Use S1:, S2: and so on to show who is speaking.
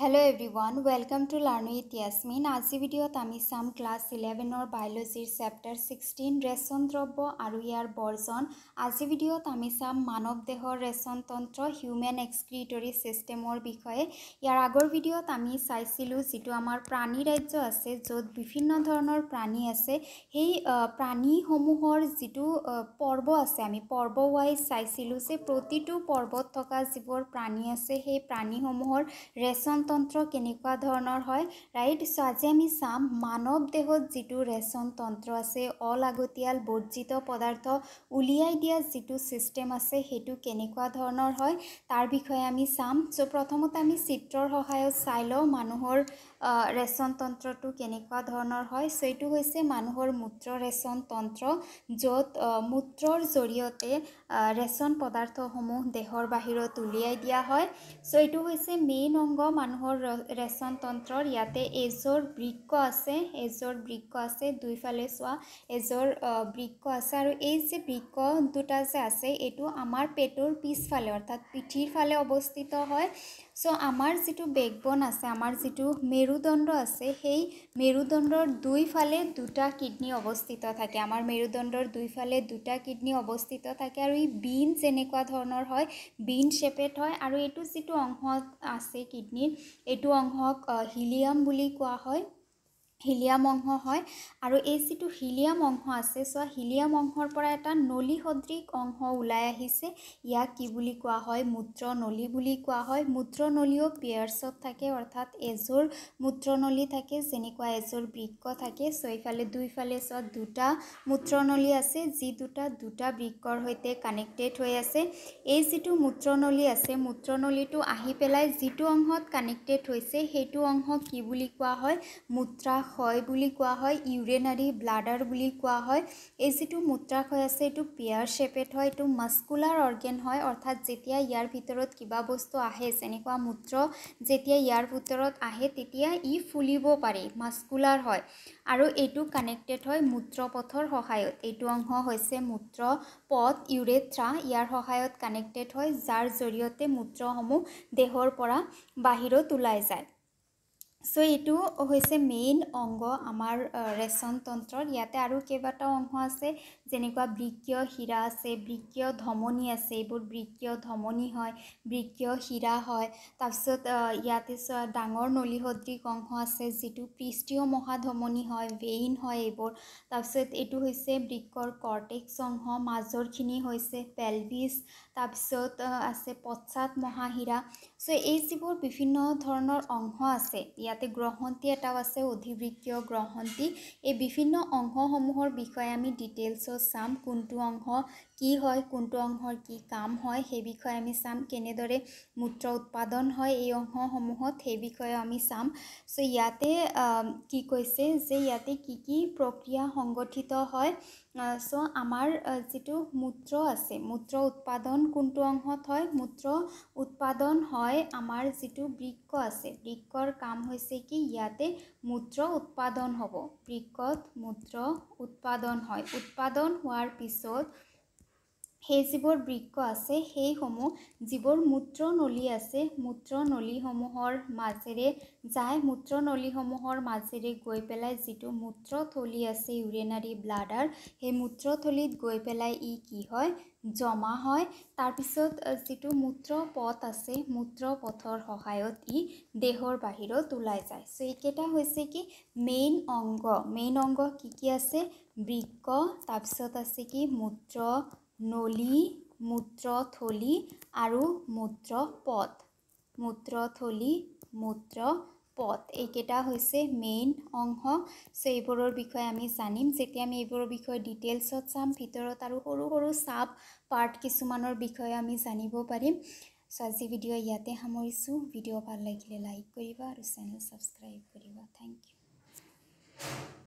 S1: hello' everyone welcome to learn with Yasmin আজিৰ ভিডিঅ'ত আমি চাম ক্লাছ ইলেভেনৰ বায়'লজিৰ চেপ্টাৰ ছিক্সটিন ৰেচন দ্ৰব্য আৰু ইয়াৰ বৰ্জন আজিৰ ভিডিঅ'ত আমি চাম মানৱ দেহৰ ৰেচনতন্ত্ৰ হিউমেন এক্সক্ৰিটৰী ছিষ্টেমৰ বিষয়ে ইয়াৰ আগৰ ভিডিঅ'ত আমি চাইছিলোঁ যিটো আমাৰ প্ৰাণী ৰাজ্য আছে য'ত বিভিন্ন ধৰণৰ প্ৰাণী আছে সেই প্ৰাণীসমূহৰ যিটো পৰ্ব আছে আমি পৰ্ব ৱাইজ চাইছিলোঁ যে প্ৰতিটো পৰ্বত থকা যিবোৰ প্ৰাণী আছে সেই প্ৰাণীসমূহৰ ৰেচন তন্ত্ৰ কেনেকুৱা ধৰণৰ হয় ৰাইট চ' আজি আমি চাম মানৱ দেহত যিটো ৰেচন তন্ত্ৰ আছে অলাগতিয়াল বৰ্জিত পদাৰ্থ উলিয়াই দিয়া যিটো ছিষ্টেম আছে সেইটো কেনেকুৱা ধৰণৰ হয় তাৰ বিষয়ে আমি চাম চ' প্ৰথমতে আমি চিত্ৰৰ সহায়ত চাই লওঁ মানুহৰ ৰেচন তন্ত্ৰটো কেনেকুৱা ধৰণৰ হয় চ' এইটো হৈছে মানুহৰ মূত্ৰ ৰেচন তন্ত্ৰ য'ত মূত্ৰৰ জৰিয়তে ৰেচন পদাৰ্থসমূহ দেহৰ বাহিৰত উলিয়াই দিয়া হয় চ' এইটো হৈছে মেইন অংগ মানুহ মানুহৰ ৰেচন তন্ত্ৰৰ ইয়াতে এজোৰ বৃক্ষ আছে এজোৰ বৃক্ষ আছে দুইফালে চোৱা এজোৰ বৃক্ষ আছে আৰু এই যে বৃক্ষ দুটা যে আছে এইটো আমাৰ পেটৰ পিছফালে অৰ্থাৎ পিঠিৰ ফালে অৱস্থিত হয় সো আমার যে বেকবন আছে আমার যে মেরুদণ্ড আছে সেই মেরুদণ্ডর দুই ফালে দুটা কিডনি অবস্থিত থাকে আমার মেরুদণ্ডর দুই ফালে দুটা কিডনি অবস্থিত থাকে আর এই বিন যে ধরনের হয় বিন শেপেট হয় আর এই যে অংশ আছে কিডনির এই অংশক হিলিয়াম বলে কোয়া হয় হিলিয়াম অংশ হয় আৰু এই যিটো হিলিয়াম অংশ আছে চোৱা হিলিয়াম অংশৰ পৰা এটা নলীসদৃক অংশ ওলাই আহিছে ইয়াক কি বুলি কোৱা হয় মূত্ৰনলী বুলি কোৱা হয় মূত্ৰনলীও পিয়াৰ্চত থাকে অৰ্থাৎ এযোৰ মূত্ৰনলী থাকে যেনেকুৱা এযোৰ বৃক্ষ থাকে চ' এইফালে দুইফালে চোৱা দুটা মূত্ৰনলী আছে যি দুটা দুটা বৃক্ষৰ সৈতে কানেক্টেড হৈ আছে এই যিটো মূত্ৰনলী আছে মূত্ৰনলীটো আহি পেলাই যিটো অংশত কানেক্টেড হৈছে সেইটো অংশ কি বুলি কোৱা হয় মূত্ৰা হয় বুলি কোৱা হয় ইউৰেনাৰী ব্লাডাৰ বুলি কোৱা হয় এই যিটো মূত্ৰাশয় আছে এইটো পেয়াৰ শ্বেপেট হয় এইটো মাস্কুলাৰ অৰ্গেন হয় অৰ্থাৎ যেতিয়া ইয়াৰ ভিতৰত কিবা বস্তু আহে যেনেকুৱা মূত্ৰ যেতিয়া ইয়াৰ ভিতৰত আহে তেতিয়া ই ফুলিব পাৰি মাস্কুলাৰ হয় আৰু এইটো কানেক্টেড হয় মূত্ৰপথৰ সহায়ত এইটো অংশ হৈছে মূত্ৰ পথ ইউৰেথ্ৰা ইয়াৰ সহায়ত কানেক্টেড হয় যাৰ জৰিয়তে মূত্ৰসমূহ দেহৰ পৰা বাহিৰত ওলাই যায় চ' এইটো হৈছে মেইন অংগ আমাৰ ৰেচন তন্ত্ৰৰ ইয়াতে আৰু কেইবাটাও অংশ আছে যেনেকুৱা বৃক্ষীয় শিৰা আছে বৃক্ষীয় ধমনি আছে এইবোৰ বৃক্ষীয় ধমনি হয় বৃক্ষীয় শিৰা হয় তাৰপিছত ইয়াতে ডাঙৰ নলীসদৃক অংশ আছে যিটো পৃষ্টীয় মহাধমনি হয় ভেইন হয় এইবোৰ তাৰপিছত এইটো হৈছে বৃক্ষৰ কৰ্টেক্স অংশ মাজৰখিনি হৈছে পেলভিছ তাৰপিছত আছে পশ্চাদ মহাশিৰা চ' এই যিবোৰ বিভিন্ন ধৰণৰ অংশ আছে ইয়াত ইয়াতে গ্ৰহন্তী এটাও আছে অধিবৃত্তীয় গ্ৰহন্তী এই বিভিন্ন অংশসমূহৰ বিষয়ে আমি ডিটেইলছত চাম কোনটো অংশ কি হয় কোনটো অংশৰ কি কাম হয় সেই বিষয়ে আমি চাম কেনেদৰে মূত্ৰ উৎপাদন হয় এই অংশসমূহত সেই বিষয়ে আমি চাম চ' ইয়াতে কি কৈছে যে ইয়াতে কি কি প্ৰক্ৰিয়া সংগঠিত হয় চ' আমাৰ যিটো মূত্ৰ আছে মূত্ৰ উৎপাদন কোনটো অংশত হয় মূত্ৰ উৎপাদন হয় আমাৰ যিটো বৃক্ষ আছে বৃক্ষৰ কাম হৈছে কি ইয়াতে মূত্ৰ উৎপাদন হ'ব বৃক্ষত মূত্ৰ উৎপাদন হয় উৎপাদন হোৱাৰ পিছত সেই যিবোৰ বৃক্ষ আছে সেইসমূহ যিবোৰ মূত্ৰনলী আছে মূত্ৰ নলীসমূহৰ মাজেৰে যায় মূত্ৰনলীসমূহৰ মাজেৰে গৈ পেলাই যিটো মূত্ৰথলী আছে ইউৰিনাৰী ব্লাডাৰ সেই মূত্ৰথলীত গৈ পেলাই ই কি হয় জমা হয় তাৰপিছত যিটো মূত্ৰ পথ আছে মূত্ৰ পথৰ সহায়ত ই দেহৰ বাহিৰত ওলাই যায় চ' এইকেইটা হৈছে কি মেইন অংগ মেইন অংগ কি কি আছে বৃক্ষ তাৰপিছত আছে কি মূত্ৰ নলী মূত্ৰথলী আৰু মূত্ৰ মূত্ৰপথ মূত্ৰথলী পথ এইকেইটা হৈছে মেইন অংশ চ' এইবোৰৰ বিষয়ে আমি জানিম যেতিয়া আমি এইবোৰৰ বিষয়ে ডিটেইলছত চাম ভিতৰত আৰু সৰু সৰু চাব পাৰ্ট কিছুমানৰ বিষয়ে আমি জানিব পাৰিম চ' আজি ভিডিঅ' ইয়াতে সামৰিছোঁ ভিডিঅ' ভাল লাগিলে লাইক কৰিবা আৰু চেনেল ছাবস্ক্ৰাইব কৰিবা থেংক ইউ